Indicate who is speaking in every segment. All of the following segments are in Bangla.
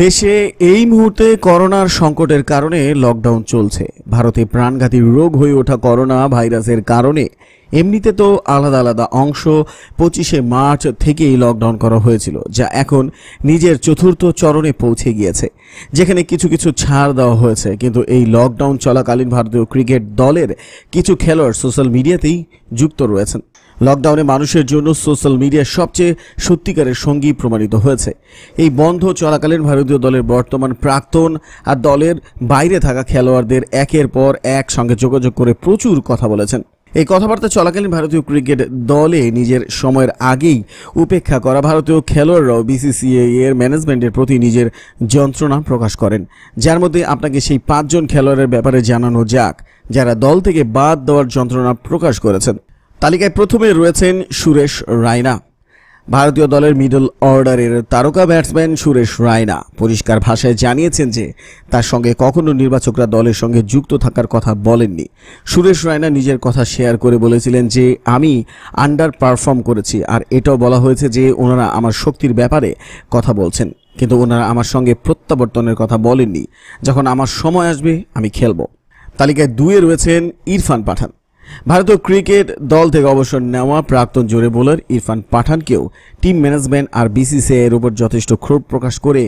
Speaker 1: দেশে এই মুহূর্তে করোনার সংকটের কারণে লকডাউন চলছে ভারতে প্রাণঘাতী রোগ হয়ে ওঠা করোনা ভাইরাসের কারণে এমনিতে তো আলাদা আলাদা অংশ পঁচিশে মার্চ থেকেই লকডাউন করা হয়েছিল যা এখন নিজের চতুর্থ চরণে পৌঁছে গিয়েছে যেখানে কিছু কিছু ছাড় দেওয়া হয়েছে কিন্তু এই লকডাউন চলাকালীন ভারতীয় ক্রিকেট দলের কিছু খেলোয়াড় সোশ্যাল মিডিয়াতেই যুক্ত রয়েছেন লকডাউনে মানুষের জন্য সোশ্যাল মিডিয়া সবচেয়ে সত্যিকারের সঙ্গী প্রমাণিত হয়েছে এই বন্ধ চলাকালীন ভারতীয় দলের বর্তমান প্রাক্তন আর দলের বাইরে থাকা খেলোয়াড়দের একের পর এক সঙ্গে যোগাযোগ করে প্রচুর কথা বলেছেন এই কথাবার্তা চলাকালীন ভারতীয় ক্রিকেট দলে নিজের সময়ের আগেই উপেক্ষা করা ভারতীয় খেলোয়াড়রাও বিসিসিআই এর ম্যানেজমেন্টের প্রতি নিজের যন্ত্রণা প্রকাশ করেন যার মধ্যে আপনাকে সেই পাঁচজন খেলোয়াড়ের ব্যাপারে জানানো যাক যারা দল থেকে বাদ দেওয়ার যন্ত্রণা প্রকাশ করেছেন তালিকায় প্রথমে রয়েছেন সুরেশ রায়না ভারতীয় দলের মিডল অর্ডারের তারকা ব্যাটসম্যান সুরেশ রায়না পরিষ্কার ভাষায় জানিয়েছেন যে তার সঙ্গে কখনো নির্বাচকরা দলের সঙ্গে যুক্ত থাকার কথা বলেননি সুরেশ রায়না নিজের কথা শেয়ার করে বলেছিলেন যে আমি আন্ডার পারফর্ম করেছি আর এটাও বলা হয়েছে যে ওনারা আমার শক্তির ব্যাপারে কথা বলছেন কিন্তু ওনারা আমার সঙ্গে প্রত্যাবর্তনের কথা বলেননি যখন আমার সময় আসবে আমি খেলব তালিকায় দুয়ে রয়েছেন ইরফান পাঠান ভারতীয় ক্রিকেট দল থেকে অবসর নেওয়া প্রাক্তন জোরে বোলার ইরফান পাঠানকেও টিম ম্যানেজমেন্ট আর বিসিসিআইয়ের উপর যথেষ্ট ক্ষোভ প্রকাশ করে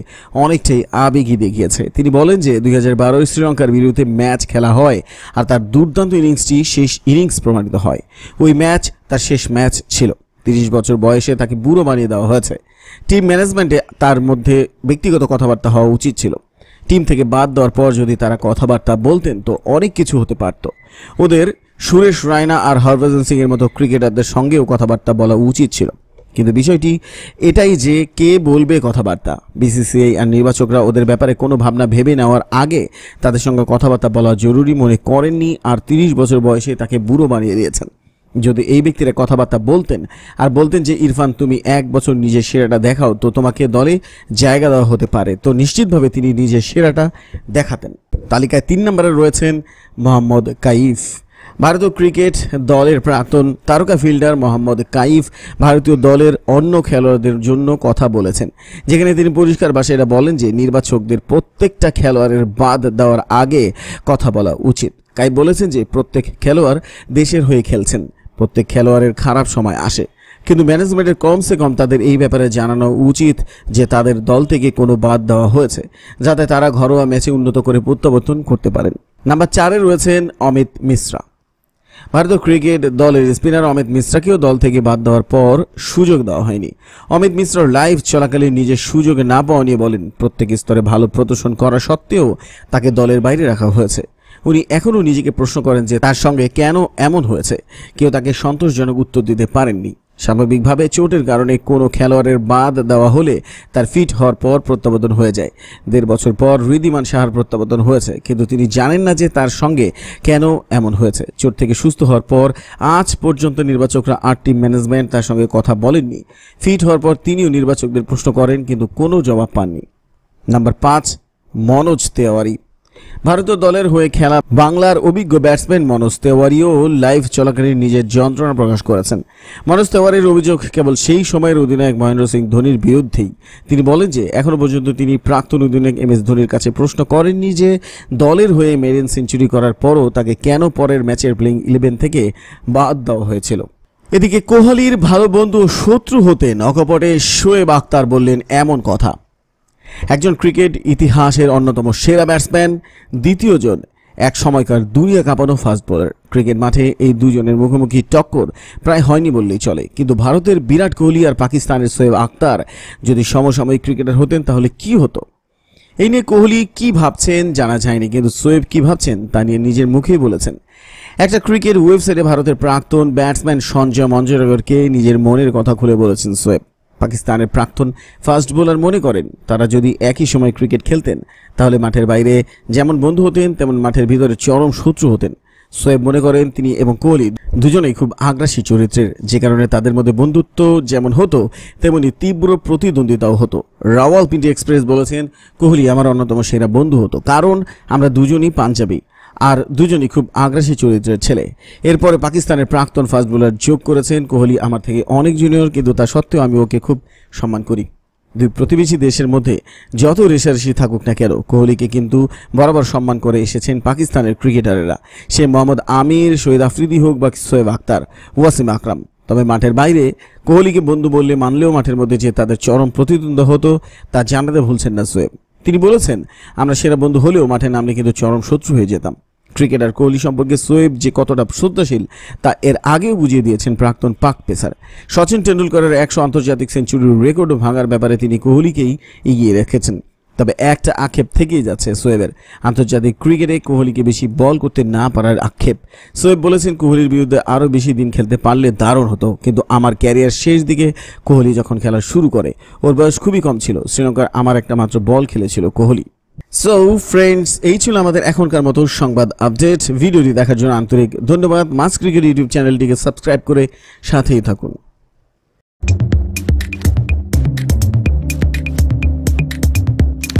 Speaker 1: অনেকটাই আবেগই দেখিয়েছে তিনি বলেন যে দুই হাজার বারোয় শ্রীলঙ্কার বিরুদ্ধে ম্যাচ খেলা হয় আর তার দুর্দান্ত ইনিংসটি শেষ ইনিংস প্রমাণিত হয় ওই ম্যাচ তার শেষ ম্যাচ ছিল তিরিশ বছর বয়সে তাকে বুড়ো বানিয়ে দেওয়া হয়েছে টিম ম্যানেজমেন্টে তার মধ্যে ব্যক্তিগত কথাবার্তা হওয়া উচিত ছিল টিম থেকে বাদ দেওয়ার পর যদি তারা কথাবার্তা বলতেন তো অনেক কিছু হতে পারত ওদের সুরেশ রায়না আর হরভজন সিং এর মতো ক্রিকেটারদের সঙ্গেও কথাবার্তা বলা উচিত ছিল কিন্তু বিষয়টি এটাই যে কে বলবে কথাবার্তা বিসিসিআই আর নির্বাচকরা ওদের ব্যাপারে কোনো ভাবনা ভেবে নেওয়ার আগে তাদের সঙ্গে কথাবার্তা বলা জরুরি মনে করেননি আর তিরিশ বছর বয়সে তাকে বুড়ো বানিয়ে দিয়েছেন যদি এই ব্যক্তিরা কথাবার্তা বলতেন আর বলতেন যে ইরফান তুমি এক বছর নিজের সেরাটা দেখাও তো তোমাকে দলে জায়গা দেওয়া হতে পারে তো নিশ্চিতভাবে তিনি নিজের সেরাটা দেখাতেন তালিকায় তিন নম্বরে রয়েছেন মোহাম্মদ কাইফ ভারতীয় ক্রিকেট দলের প্রাক্তন তারকা ফিল্ডার মোহাম্মদ কাইফ ভারতীয় দলের অন্য খেলোয়াড়দের জন্য কথা বলেছেন যেখানে তিনি পরিষ্কার ভাষায় এটা বলেন যে নির্বাচকদের প্রত্যেকটা খেলোয়াড়ের বাদ দেওয়ার আগে কথা বলা উচিত কাইফ বলেছেন যে প্রত্যেক খেলোয়াড় দেশের হয়ে খেলছেন প্রত্যেক খেলোয়াড়ের খারাপ সময় আসে কিন্তু ম্যানেজমেন্টের কমসে কম তাদের এই ব্যাপারে জানানো উচিত যে তাদের দল থেকে কোনো বাদ দেওয়া হয়েছে যাতে তারা ঘরোয়া ম্যাচে উন্নত করে প্রত্যাবর্তন করতে পারেন নাম্বার চারে রয়েছেন অমিত মিশ্রা ভারতীয় ক্রিকেট দলের স্পিনার অমিত মিশ্রাকেও দল থেকে বাদ দেওয়ার পর সুযোগ দেওয়া হয়নি অমিত মিশ্র লাইভ চলাকালীন নিজের সুযোগে না পাওয়া নিয়ে বলেন প্রত্যেক স্তরে ভালো প্রদর্শন করা সত্ত্বেও তাকে দলের বাইরে রাখা হয়েছে উনি এখনও নিজেকে প্রশ্ন করেন যে তার সঙ্গে কেন এমন হয়েছে কেউ তাকে সন্তোষজনক উত্তর দিতে পারেননি স্বাভাবিকভাবে চোটের কারণে কোনো খেলোয়াড়ের বাদ দেওয়া হলে তার ফিট হওয়ার পর প্রত্যাবর্তন হয়ে যায় দেড় বছর পর ঋদিমান সাহার প্রত্যাবর্তন হয়েছে কিন্তু তিনি জানেন না যে তার সঙ্গে কেন এমন হয়েছে চোট থেকে সুস্থ হওয়ার পর আজ পর্যন্ত নির্বাচকরা আর টিম ম্যানেজমেন্ট তার সঙ্গে কথা বলেননি ফিট হওয়ার পর তিনিও নির্বাচকদের প্রশ্ন করেন কিন্তু কোনো জবাব পাননি নাম্বার পাঁচ মনোজ তেওয়ারি ভারতীয় দলের হয়ে খেলা বাংলার অভিজ্ঞ ব্যাটসম্যান মনোজ তেওয়ারিও লাইভ চলাকালীন নিজের যন্ত্রণা প্রকাশ করেছেন মনোজ তেওয়ারির অভিযোগ কেবল সেই সময়ের অধিনায়ক মহেন্দ্র সিং ধোনির বিরুদ্ধেই তিনি বলেন যে এখনও পর্যন্ত তিনি প্রাক্তন অধিনায়ক এম এস ধোনির কাছে প্রশ্ন করেননি যে দলের হয়ে মেরিন সেঞ্চুরি করার পরও তাকে কেন পরের ম্যাচের প্লেইং ইলেভেন থেকে বাদ দেওয়া হয়েছিল এদিকে কোহলির ভালো বন্ধু শত্রু হতে নকপটে শোয়েব আক্তার বললেন এমন কথা একজন ক্রিকেট ইতিহাসের অন্যতম সেরা ব্যাটসম্যান দ্বিতীয়জন এক সময়কার দুনিয়া কাঁপানো ফাস্ট বোলার ক্রিকেট মাঠে এই দুজনের মুখোমুখি টক্কর প্রায় হয়নি বললেই চলে কিন্তু ভারতের বিরাট কোহলি আর পাকিস্তানের সোয়েব আক্তার যদি সমসাময়িক ক্রিকেটার হতেন তাহলে কি হতো এই নিয়ে কোহলি কি ভাবছেন জানা যায়নি কিন্তু সোয়েব কি ভাবছেন তা নিয়ে নিজের মুখেই বলেছেন একটা ক্রিকেট ওয়েবসাইটে ভারতের প্রাক্তন ব্যাটসম্যান সঞ্জয় মঞ্জরগরকে নিজের মনের কথা খুলে বলেছেন সোয়েব পাকিস্তানের প্রাক্তন ফাস্ট বোলার মনে করেন তারা যদি একই সময় ক্রিকেট খেলতেন তাহলে মাঠের বাইরে যেমন বন্ধু হতেন তেমন মাঠের ভিতরে চরম শত্রু হতেন সোয়েব মনে করেন তিনি এবং কোহলি দুজনেই খুব আগ্রাসী চরিত্রের যে কারণে তাদের মধ্যে বন্ধুত্ব যেমন হতো তেমনি তীব্র প্রতিদ্বন্দ্বিতাও হতো রাওয়াল পিন্ডি এক্সপ্রেস বলেছেন কোহলি আমার অন্যতম সেরা বন্ধু হতো কারণ আমরা দুজনই পাঞ্জাবি আর দুজনই খুব আগ্রাসী চরিত্রের ছেলে এরপরে পাকিস্তানের প্রাক্তন ফাস্ট বোলার যোগ করেছেন কোহলি আমার থেকে অনেক জুনিয়র কিন্তু তা সত্ত্বেও আমি ওকে খুব সম্মান করি দুই প্রতিবেশী দেশের মধ্যে যত রেশারেশি থাকুক না কেন কোহলিকে কিন্তু বরাবর সম্মান করে এসেছেন পাকিস্তানের ক্রিকেটারেরা সে মোহাম্মদ আমির সৈয়দ আফ্রিদি হোক বা সোয়েব আক্তার ওয়াসিম আকরাম তবে মাঠের বাইরে কোহলিকে বন্ধু বললে মানলেও মাঠের মধ্যে যে তাদের চরম প্রতিদ্বন্দ্ব হতো তা জানাতে ভুলছেন না সোয়েব তিনি বলেছেন আমরা সেরা বন্ধু হলেও মাঠে নামলে কিন্তু চরম শত্রু হয়ে যেতাম ক্রিকেটার কোহলি সম্পর্কে সোয়েব যে কতটা শ্রদ্ধাশীল তা এর আগেও বুঝিয়ে দিয়েছেন প্রাক্তন পাক পেসার সচিন টেন্ডুলকারের একশো আন্তর্জাতিক সেঞ্চুরির রেকর্ডও ভাঙার ব্যাপারে তিনি কোহলিকেই এগিয়ে রেখেছেন তবে একটা আক্ষেপ থেকেই যাচ্ছে সোয়েবের আন্তর্জাতিক ক্রিকেটে কোহলিকে বেশি বল করতে না পারার আক্ষেপ সোয়েব বলেছেন কোহলির বিরুদ্ধে আরও বেশি দিন খেলতে পারলে দারুণ হতো কিন্তু আমার ক্যারিয়ার শেষ দিকে কোহলি যখন খেলা শুরু করে ওর বয়স খুবই কম ছিল শ্রীলঙ্কার আমার একটা মাত্র বল খেলেছিল কোহলি সো ফ্রেন্ডস এই ছিল আমাদের এখনকার মতো সংবাদ আপডেট ভিডিওটি দেখার জন্য আন্তরিক ধন্যবাদ মাস ক্রিকেট ইউটিউব চ্যানেলটিকে সাবস্ক্রাইব করে সাথেই থাকুন